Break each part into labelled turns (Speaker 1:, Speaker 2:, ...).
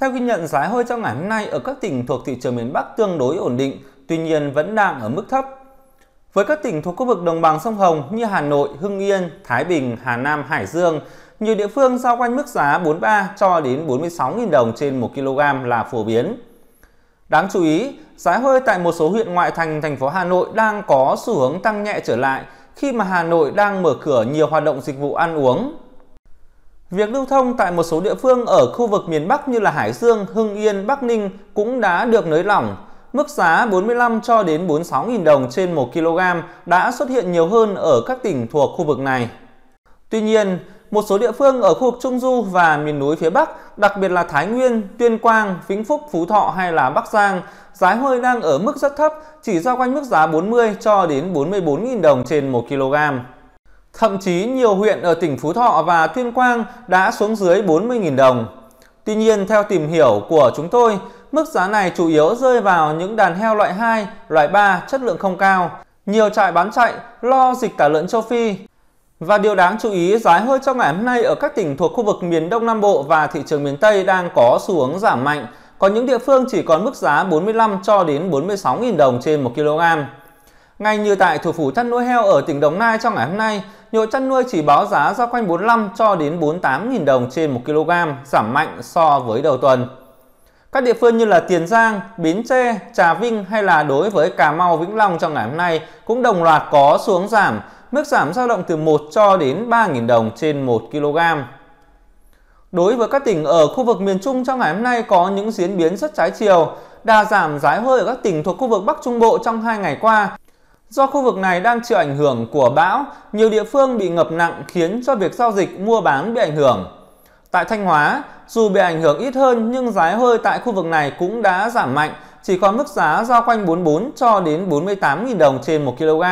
Speaker 1: theo ghi nhận, giá hơi trong ngày hôm nay ở các tỉnh thuộc thị trường miền Bắc tương đối ổn định, tuy nhiên vẫn đang ở mức thấp. Với các tỉnh thuộc khu vực đồng bằng sông Hồng như Hà Nội, Hưng Yên, Thái Bình, Hà Nam, Hải Dương, nhiều địa phương giao quanh mức giá 43 cho đến 46.000 đồng trên 1 kg là phổ biến. Đáng chú ý, giá hơi tại một số huyện ngoại thành thành phố Hà Nội đang có xu hướng tăng nhẹ trở lại khi mà Hà Nội đang mở cửa nhiều hoạt động dịch vụ ăn uống, Việc lưu thông tại một số địa phương ở khu vực miền Bắc như là Hải Dương, Hưng Yên, Bắc Ninh cũng đã được nới lỏng. Mức giá 45 cho đến 46.000 đồng trên 1 kg đã xuất hiện nhiều hơn ở các tỉnh thuộc khu vực này. Tuy nhiên, một số địa phương ở khu vực Trung Du và miền núi phía Bắc, đặc biệt là Thái Nguyên, Tuyên Quang, Vĩnh Phúc, Phú Thọ hay là Bắc Giang, giá hơi đang ở mức rất thấp, chỉ giao quanh mức giá 40 cho đến 44.000 đồng trên 1 kg. Thậm chí nhiều huyện ở tỉnh Phú Thọ và Tuyên Quang đã xuống dưới 40.000 đồng. Tuy nhiên, theo tìm hiểu của chúng tôi, mức giá này chủ yếu rơi vào những đàn heo loại 2, loại 3 chất lượng không cao. Nhiều trại bán chạy lo dịch tả lợn châu Phi. Và điều đáng chú ý, giá hơi trong ngày hôm nay ở các tỉnh thuộc khu vực miền Đông Nam Bộ và thị trường miền Tây đang có xu hướng giảm mạnh. Có những địa phương chỉ còn mức giá 45 cho đến 46.000 đồng trên 1 kg. Ngay như tại thủ phủ thân nuôi heo ở tỉnh Đồng Nai trong ngày hôm nay, nhựa chăn nuôi chỉ báo giá ra quanh 45 cho đến 48.000 đồng trên 1 kg, giảm mạnh so với đầu tuần. Các địa phương như là Tiền Giang, Bến Tre, Trà Vinh hay là đối với Cà Mau, Vĩnh Long trong ngày hôm nay cũng đồng loạt có xuống giảm, mức giảm dao động từ 1 cho đến 3.000 đồng trên 1 kg. Đối với các tỉnh ở khu vực miền Trung trong ngày hôm nay có những diễn biến rất trái chiều, đa giảm giá hơi ở các tỉnh thuộc khu vực Bắc Trung Bộ trong hai ngày qua Do khu vực này đang chịu ảnh hưởng của bão, nhiều địa phương bị ngập nặng khiến cho việc giao dịch mua bán bị ảnh hưởng. Tại Thanh Hóa, dù bị ảnh hưởng ít hơn nhưng giá hơi tại khu vực này cũng đã giảm mạnh, chỉ còn mức giá giao quanh 44 cho đến 48.000 đồng trên 1 kg.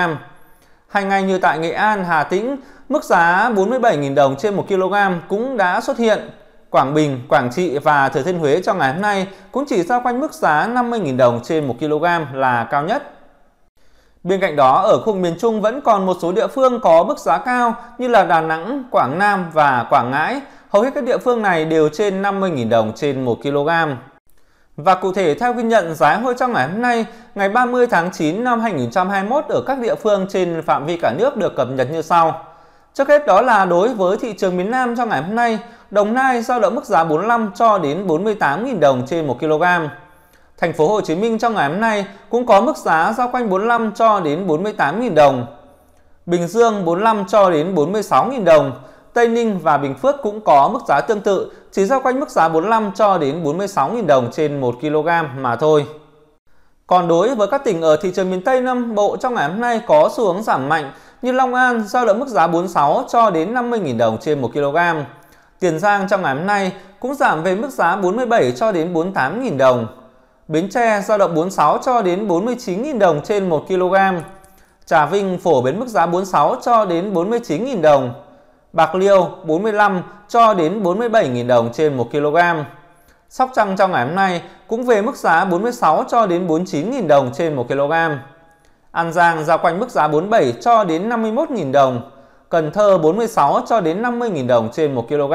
Speaker 1: Hai ngày như tại Nghệ An, Hà Tĩnh, mức giá 47.000 đồng trên 1 kg cũng đã xuất hiện. Quảng Bình, Quảng Trị và Thừa Thiên Huế trong ngày hôm nay cũng chỉ giao quanh mức giá 50.000 đồng trên 1 kg là cao nhất. Bên cạnh đó, ở khu vực miền Trung vẫn còn một số địa phương có mức giá cao như là Đà Nẵng, Quảng Nam và Quảng Ngãi. Hầu hết các địa phương này đều trên 50.000 đồng trên 1 kg. Và cụ thể theo ghi nhận giá hôi trong ngày hôm nay, ngày 30 tháng 9 năm 2021 ở các địa phương trên phạm vi cả nước được cập nhật như sau. Trước hết đó là đối với thị trường miền Nam trong ngày hôm nay, Đồng Nai giao động mức giá 45 cho đến 48.000 đồng trên 1 kg. Thành phố Hồ Chí Minh trong ngày hôm nay cũng có mức giá giao quanh 45 cho đến 48.000 đồng. Bình Dương 45 cho đến 46.000 đồng. Tây Ninh và Bình Phước cũng có mức giá tương tự, chỉ giao quanh mức giá 45 cho đến 46.000 đồng trên 1 kg mà thôi. Còn đối với các tỉnh ở thị trường miền Tây Nam Bộ trong ngày hôm nay có xu hướng giảm mạnh như Long An giao động mức giá 46 cho đến 50.000 đồng trên 1 kg. Tiền Giang trong ngày hôm nay cũng giảm về mức giá 47 cho đến 48.000 đồng. Bến Tre giao động 46 cho đến 49.000 đồng trên 1 kg. Trà Vinh phổ biến mức giá 46 cho đến 49.000 đồng. Bạc Liêu 45 cho đến 47.000 đồng trên 1 kg. Sóc Trăng trong ngày hôm nay cũng về mức giá 46 cho đến 49.000 đồng trên 1 kg. An Giang giao quanh mức giá 47 cho đến 51.000 đồng. Cần Thơ 46 cho đến 50.000 đồng trên 1 kg.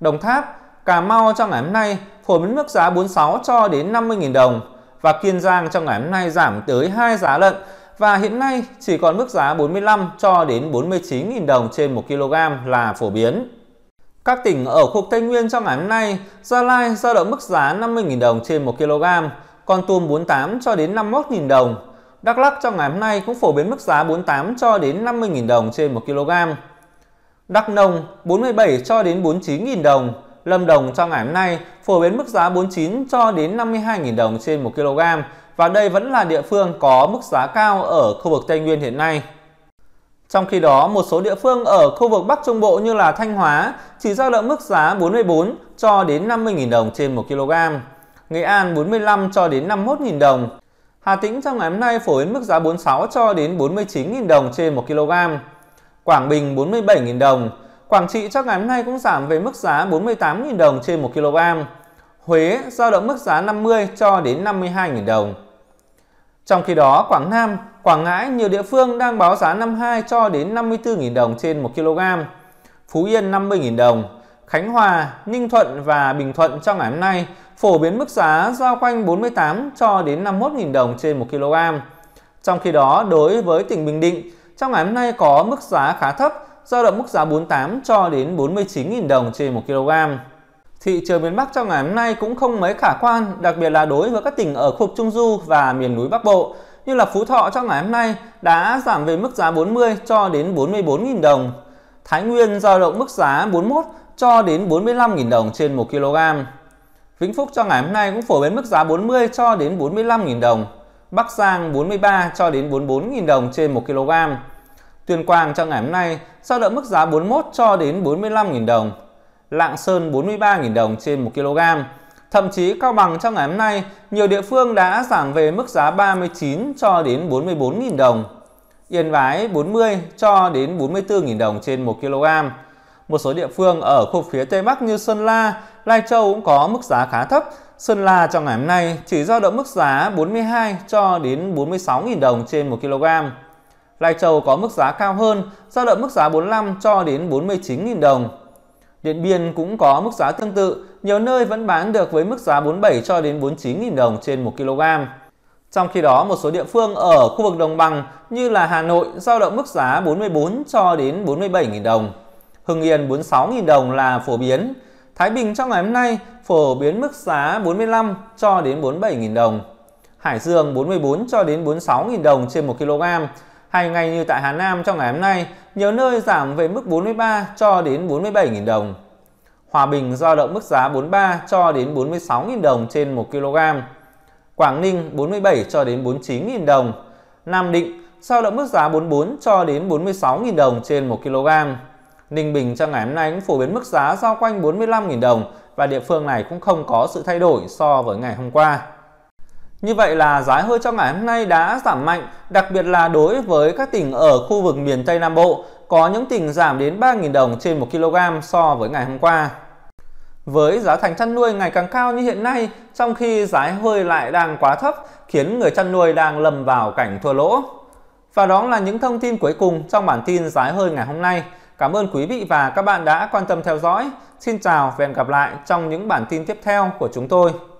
Speaker 1: Đồng Tháp, Cà Mau trong ngày hôm nay phổ biến mức giá 46 cho đến 50.000 đồng và Kiên Giang trong ngày hôm nay giảm tới 2 giá lận và hiện nay chỉ còn mức giá 45 cho đến 49.000 đồng trên 1 kg là phổ biến. Các tỉnh ở khu Tây Nguyên trong ngày hôm nay, Gia Lai dao động mức giá 50.000 đồng trên 1 kg, con Tum 48 cho đến 51.000 đồng. Đắk Lắk trong ngày hôm nay cũng phổ biến mức giá 48 cho đến 50.000 đồng trên 1 kg. Đắk Nông 47 cho đến 49.000 đồng, Lâm Đồng trong ngày hôm nay phổ biến mức giá 49 cho đến 52.000 đồng trên 1 kg và đây vẫn là địa phương có mức giá cao ở khu vực Tây Nguyên hiện nay. Trong khi đó, một số địa phương ở khu vực Bắc Trung Bộ như là Thanh Hóa chỉ giao động mức giá 44 cho đến 50.000 đồng trên 1 kg, Nghệ An 45 cho đến 51.000 đồng. Hà Tĩnh trong ngày hôm nay phổ biến mức giá 46 cho đến 49.000 đồng trên 1 kg, Quảng Bình 47.000 đồng, Quảng Trị trong ngày hôm nay cũng giảm về mức giá 48.000 đồng trên 1 kg. Huế giao động mức giá 50 cho đến 52.000 đồng. Trong khi đó, Quảng Nam, Quảng Ngãi nhiều địa phương đang báo giá 52 cho đến 54.000 đồng trên 1 kg. Phú Yên 50.000 đồng, Khánh Hòa, Ninh Thuận và Bình Thuận trong ngày hôm nay phổ biến mức giá giao quanh 48 cho đến 51.000 đồng trên 1 kg. Trong khi đó, đối với tỉnh Bình Định, trong ngày hôm nay có mức giá khá thấp giao động mức giá 48 cho đến 49.000 đồng trên 1 kg. Thị trường miền Bắc trong ngày hôm nay cũng không mấy khả quan, đặc biệt là đối với các tỉnh ở khu vực Trung Du và miền núi Bắc Bộ, như là Phú Thọ trong ngày hôm nay đã giảm về mức giá 40 cho đến 44.000 đồng. Thái Nguyên giao động mức giá 41 cho đến 45.000 đồng trên 1 kg. Vĩnh Phúc trong ngày hôm nay cũng phổ biến mức giá 40 cho đến 45.000 đồng. Bắc Giang 43 cho đến 44.000 đồng trên 1 kg. Tuyên Quang trong ngày hôm nay giao động mức giá 41 cho đến 45.000 đồng, Lạng Sơn 43.000 đồng trên 1 kg. Thậm chí Cao Bằng trong ngày hôm nay, nhiều địa phương đã giảm về mức giá 39 cho đến 44.000 đồng. Yên Bái 40 cho đến 44.000 đồng trên 1 kg. Một số địa phương ở khu phía Tây Bắc như Sơn La, Lai Châu cũng có mức giá khá thấp. Sơn La trong ngày hôm nay chỉ giao động mức giá 42 cho đến 46.000 đồng trên 1 kg. Lai Châu có mức giá cao hơn, giao động mức giá 45 cho đến 49.000 đồng. Điện Biên cũng có mức giá tương tự, nhiều nơi vẫn bán được với mức giá 47 cho đến 49.000 đồng trên 1 kg. Trong khi đó, một số địa phương ở khu vực đồng bằng như là Hà Nội giao động mức giá 44 cho đến 47.000 đồng. Hưng Yên 46.000 đồng là phổ biến. Thái Bình trong ngày hôm nay phổ biến mức giá 45 cho đến 47.000 đồng. Hải Dương 44 cho đến 46.000 đồng trên 1 kg Hai ngày như tại Hà Nam trong ngày hôm nay, nhiều nơi giảm về mức 43 cho đến 47.000 đồng. Hòa Bình giao động mức giá 43 cho đến 46.000 đồng trên 1 kg. Quảng Ninh 47 cho đến 49.000 đồng. Nam Định giao động mức giá 44 cho đến 46.000 đồng trên 1 kg. Ninh Bình trong ngày hôm nay cũng phổ biến mức giá giao quanh 45.000 đồng và địa phương này cũng không có sự thay đổi so với ngày hôm qua. Như vậy là giá hơi trong ngày hôm nay đã giảm mạnh, đặc biệt là đối với các tỉnh ở khu vực miền Tây Nam Bộ, có những tỉnh giảm đến 3.000 đồng trên 1 kg so với ngày hôm qua. Với giá thành chăn nuôi ngày càng cao như hiện nay, trong khi giá hơi lại đang quá thấp, khiến người chăn nuôi đang lầm vào cảnh thua lỗ. Và đó là những thông tin cuối cùng trong bản tin giá hơi ngày hôm nay. Cảm ơn quý vị và các bạn đã quan tâm theo dõi. Xin chào và hẹn gặp lại trong những bản tin tiếp theo của chúng tôi.